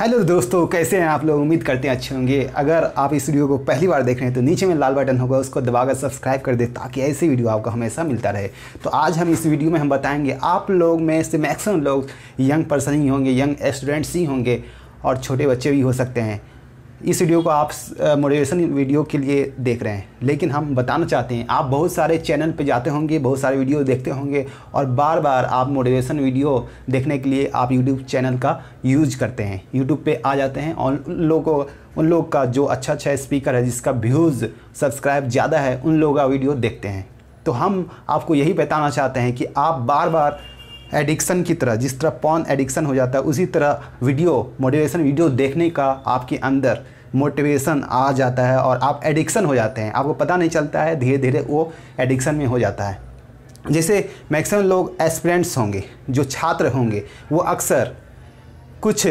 hello दोस्तों कैसे हैं आप लोग उम्मीद करते हैं अच्छे होंगे अगर आप इस वीडियो को पहली बार देख रहे हैं तो नीचे में लाल बटन होगा उसको दबाकर सब्सक्राइब कर दे ताकि ऐसे वीडियो आपको हमेशा मिलता रहे तो आज हम इस वीडियो में हम बताएंगे आप लोग में से मैक्सिमम लोग यंग पर्सन ही होंगे यंग स्टूडेंट्स ही होंगे और छोटे बच्चे भी हो सकते हैं इस वीडियो को आप मोटिवेशन वीडियो के लिए देख रहे हैं लेकिन हम बताना चाहते हैं आप बहुत सारे चैनल पे जाते होंगे बहुत सारे वीडियो देखते होंगे और बार बार आप मोटिवेशन वीडियो देखने के लिए आप यूट्यूब चैनल का यूज करते हैं यूट्यूब पे आ जाते हैं और उन लोगों उन लोग का जो अच्छा अच्छा स्पीकर है जिसका व्यूज़ सब्सक्राइब ज़्यादा है उन लोगों का वीडियो देखते हैं तो हम आपको यही बताना चाहते हैं कि आप बार बार एडिक्शन की तरह जिस तरह पॉन एडिक्शन हो जाता है उसी तरह वीडियो मोटिवेशन वीडियो देखने का आपके अंदर मोटिवेशन आ जाता है और आप एडिक्शन हो जाते हैं आपको पता नहीं चलता है धीरे धीरे वो एडिक्शन में हो जाता है जैसे मैक्सिमम लोग एस्पिरेंट्स होंगे जो छात्र होंगे वो अक्सर कुछ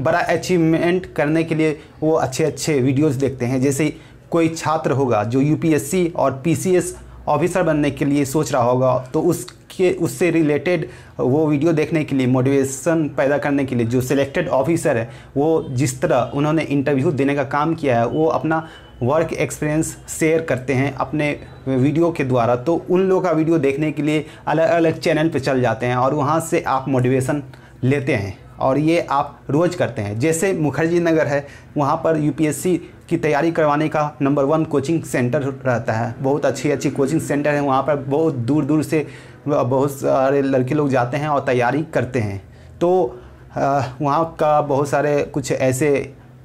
बड़ा अचीवमेंट करने के लिए वो अच्छे अच्छे वीडियोस देखते हैं जैसे कोई छात्र होगा जो यूपीएससी और पीसीएस ऑफिसर बनने के लिए सोच रहा होगा तो उस के उससे रिलेटेड वो वीडियो देखने के लिए मोटिवेशन पैदा करने के लिए जो सिलेक्टेड ऑफिसर है वो जिस तरह उन्होंने इंटरव्यू देने का काम किया है वो अपना वर्क एक्सपीरियंस शेयर करते हैं अपने वीडियो के द्वारा तो उन लोगों का वीडियो देखने के लिए अलग अलग चैनल पर चल जाते हैं और वहाँ से आप मोटिवेशन लेते हैं और ये आप रोज़ करते हैं जैसे मुखर्जी नगर है वहाँ पर यूपीएससी की तैयारी करवाने का नंबर वन कोचिंग सेंटर रहता है बहुत अच्छी अच्छी कोचिंग सेंटर है वहाँ पर बहुत दूर दूर से बहुत सारे लड़के लोग जाते हैं और तैयारी करते हैं तो वहाँ का बहुत सारे कुछ ऐसे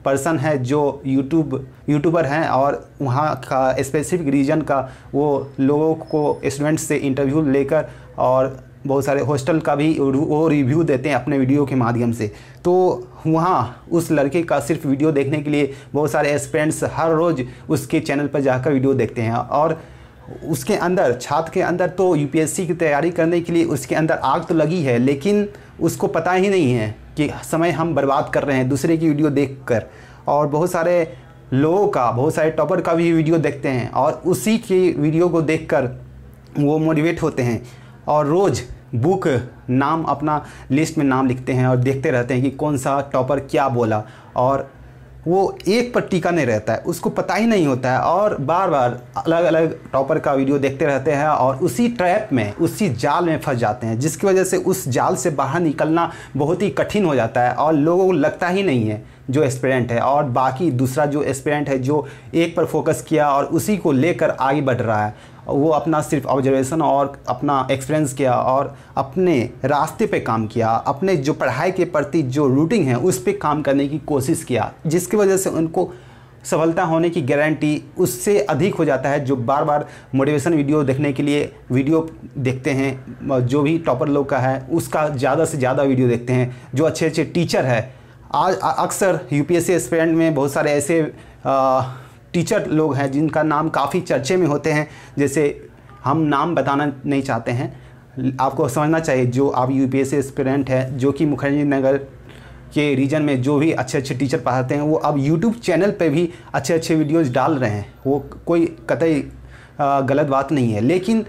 पर्सन हैं जो यूट्यूब यूट्यूबर हैं और वहाँ का स्पेसिफिक रीजन का वो लोगों को स्टूडेंट्स से इंटरव्यू लेकर और बहुत सारे हॉस्टल का भी वो रिव्यू देते हैं अपने वीडियो के माध्यम से तो वहाँ उस लड़के का सिर्फ वीडियो देखने के लिए बहुत सारे स्टूडेंट्स हर रोज़ उसके चैनल पर जाकर वीडियो देखते हैं और उसके अंदर छात्र के अंदर तो यूपीएससी की तैयारी करने के लिए उसके अंदर आग तो लगी है लेकिन उसको पता ही नहीं है कि समय हम बर्बाद कर रहे हैं दूसरे की वीडियो देखकर और बहुत सारे लोगों का बहुत सारे टॉपर का भी वीडियो देखते हैं और उसी की वीडियो को देखकर वो मोटिवेट होते हैं और रोज़ बुक नाम अपना लिस्ट में नाम लिखते हैं और देखते रहते हैं कि कौन सा टॉपर क्या बोला और वो एक पर टीका नहीं रहता है उसको पता ही नहीं होता है और बार बार अलग अलग टॉपर का वीडियो देखते रहते हैं और उसी ट्रैप में उसी जाल में फंस जाते हैं जिसकी वजह से उस जाल से बाहर निकलना बहुत ही कठिन हो जाता है और लोगों को लगता ही नहीं है जो एक्सपेरेंट है और बाकी दूसरा जो एक्सपेरेंट है जो एक पर फोकस किया और उसी को लेकर आगे बढ़ रहा है वो अपना सिर्फ ऑब्जर्वेशन और अपना एक्सपीरियंस किया और अपने रास्ते पे काम किया अपने जो पढ़ाई के प्रति जो रूटिंग है उस पर काम करने की कोशिश किया जिसकी वजह से उनको सफलता होने की गारंटी उससे अधिक हो जाता है जो बार बार मोटिवेशन वीडियो देखने के लिए वीडियो देखते हैं जो भी टॉपर लोग का है उसका ज़्यादा से ज़्यादा वीडियो देखते हैं जो अच्छे अच्छे टीचर है आज अक्सर यूपीएससी स्टूडेंट में बहुत सारे ऐसे आ, टीचर लोग हैं जिनका नाम काफ़ी चर्चे में होते हैं जैसे हम नाम बताना नहीं चाहते हैं आपको समझना चाहिए जो आप यू पी स्टूडेंट है जो कि मुखर्जी नगर के रीजन में जो भी अच्छे अच्छे टीचर पढ़ाते हैं वो अब यूट्यूब चैनल पे भी अच्छे अच्छे वीडियोस डाल रहे हैं वो कोई कतई गलत बात नहीं है लेकिन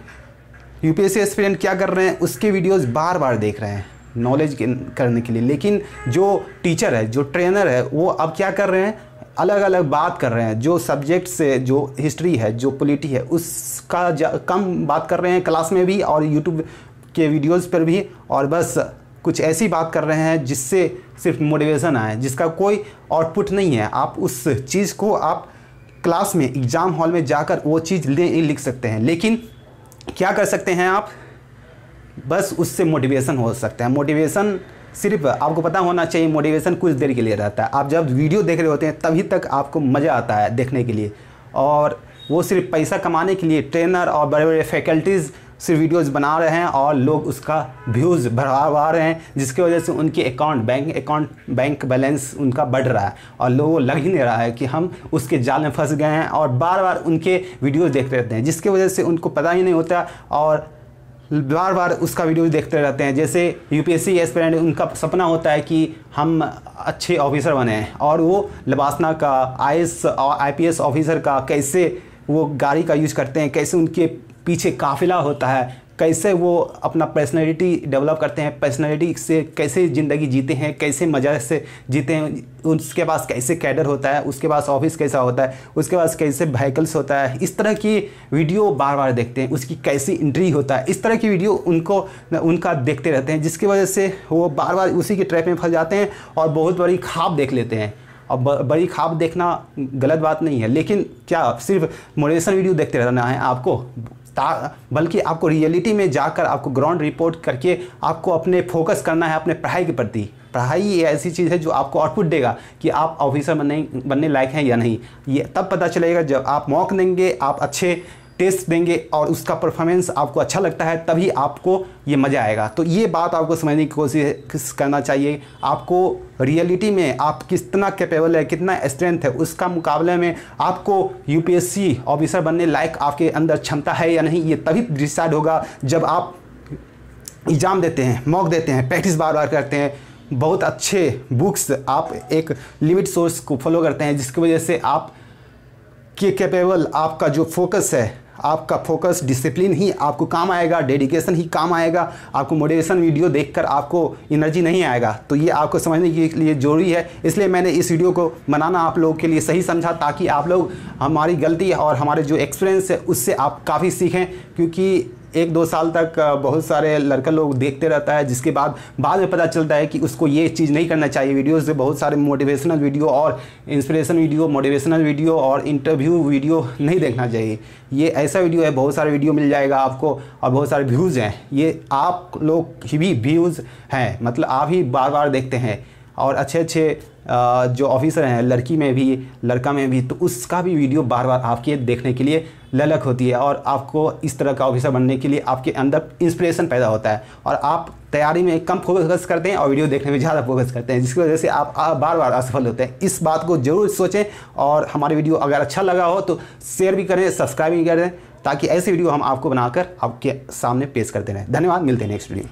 यू पी स्टूडेंट क्या कर रहे हैं उसके वीडियोज़ बार बार देख रहे हैं नॉलेज करने के लिए लेकिन जो टीचर है जो ट्रेनर है वो अब क्या कर रहे हैं अलग अलग बात कर रहे हैं जो सब्जेक्ट से जो हिस्ट्री है जो पोलिटी है उसका कम बात कर रहे हैं क्लास में भी और यूट्यूब के वीडियोज़ पर भी और बस कुछ ऐसी बात कर रहे हैं जिससे सिर्फ मोटिवेशन आए जिसका कोई आउटपुट नहीं है आप उस चीज़ को आप क्लास में एग्ज़ाम हॉल में जाकर वो चीज़ ले लिख सकते हैं लेकिन क्या कर सकते हैं आप बस उससे मोटिवेशन हो सकते हैं मोटिवेशन सिर्फ आपको पता होना चाहिए मोटिवेशन कुछ देर के लिए रहता है आप जब वीडियो देख रहे होते हैं तभी तक आपको मज़ा आता है देखने के लिए और वो सिर्फ पैसा कमाने के लिए ट्रेनर और बड़े बड़े फैकल्टीज़ सिर्फ वीडियोस बना रहे हैं और लोग उसका व्यूज़ भरवा रहे हैं जिसकी वजह से उनके account bank account bank balance उनका बढ़ रहा है और लोगों लग ही नहीं रहा है कि हम उसके जाल में फंस गए हैं और बार बार उनके वीडियोज़ देख रहते हैं जिसकी वजह से उनको पता ही नहीं होता और बार बार उसका वीडियो देखते रहते हैं जैसे यूपीएससी एस्पिरेंट उनका सपना होता है कि हम अच्छे ऑफिसर बने और वो लबासना का आई और आई ऑफिसर का कैसे वो गाड़ी का यूज़ करते हैं कैसे उनके पीछे काफिला होता है कैसे वो अपना पर्सनैलिटी डेवलप करते हैं पर्सनैलिटी से कैसे ज़िंदगी जीते हैं कैसे मज़ा से जीते हैं उसके पास कैसे कैडर होता है उसके पास ऑफिस कैसा होता है उसके पास कैसे व्हीकल्स होता है इस तरह की वीडियो बार बार देखते हैं उसकी कैसी इंट्री होता है इस तरह की वीडियो उनको उनका देखते रहते हैं जिसकी वजह से वो बार बार उसी के ट्रैप में फंस जाते हैं और बहुत बड़ी खाब देख लेते हैं और बड़ी ख्वाब देखना गलत बात नहीं है लेकिन क्या सिर्फ मोटिवेशन वीडियो देखते रहना है आपको बल्कि आपको रियलिटी में जाकर आपको ग्राउंड रिपोर्ट करके आपको अपने फोकस करना है अपने पढ़ाई के प्रति पढ़ाई ये ऐसी चीज़ है जो आपको आउटपुट देगा कि आप ऑफिसर बनने बनने लायक हैं या नहीं ये तब पता चलेगा जब आप मौक देंगे आप अच्छे टेस्ट देंगे और उसका परफॉर्मेंस आपको अच्छा लगता है तभी आपको ये मज़ा आएगा तो ये बात आपको समझने की कोशिश करना चाहिए आपको रियलिटी में आप कितना कैपेबल है कितना स्ट्रेंथ है उसका मुकाबले में आपको यूपीएससी ऑफिसर बनने लायक आपके अंदर क्षमता है या नहीं ये तभी डिसाइड होगा जब आप एग्ज़ाम देते हैं मॉक देते हैं प्रैक्टिस बार बार करते हैं बहुत अच्छे बुक्स आप एक लिमिट सोर्स को फॉलो करते हैं जिसकी वजह से आप के कैपेबल आपका जो फोकस है आपका फोकस डिसिप्लिन ही आपको काम आएगा डेडिकेशन ही काम आएगा आपको मोटिवेशन वीडियो देखकर आपको एनर्जी नहीं आएगा तो ये आपको समझने के लिए ज़रूरी है इसलिए मैंने इस वीडियो को बनाना आप लोगों के लिए सही समझा ताकि आप लोग हमारी गलती और हमारे जो एक्सपीरियंस है उससे आप काफ़ी सीखें क्योंकि एक दो साल तक बहुत सारे लड़का लोग देखते रहता है जिसके बाद बाद में पता चलता है कि उसको ये चीज़ नहीं करना चाहिए वीडियो से बहुत सारे मोटिवेशनल वीडियो और इंस्पिरेशन वीडियो मोटिवेशनल वीडियो और इंटरव्यू वीडियो नहीं देखना चाहिए ये ऐसा वीडियो है बहुत सारे वीडियो मिल जाएगा आपको और बहुत सारे व्यूज़ हैं ये आप लोग ही भी व्यूज़ हैं मतलब आप ही बार बार देखते हैं और अच्छे अच्छे जो ऑफिसर हैं लड़की में भी लड़का में भी तो उसका भी वीडियो बार बार आपके देखने के लिए ललक होती है और आपको इस तरह का ऑफिसर बनने के लिए आपके अंदर इंस्पिरेशन पैदा होता है और आप तैयारी में कम फोकस करते हैं और वीडियो देखने में ज़्यादा फोकस करते हैं जिसकी वजह से आप बार बार असफल होते हैं इस बात को जरूर सोचें और हमारी वीडियो अगर अच्छा लगा हो तो शेयर भी करें सब्सक्राइब भी करें ताकि ऐसी वीडियो हम आपको बनाकर आपके सामने पेश करते रहें धन्यवाद मिलते हैं नेक्स्ट वीडियो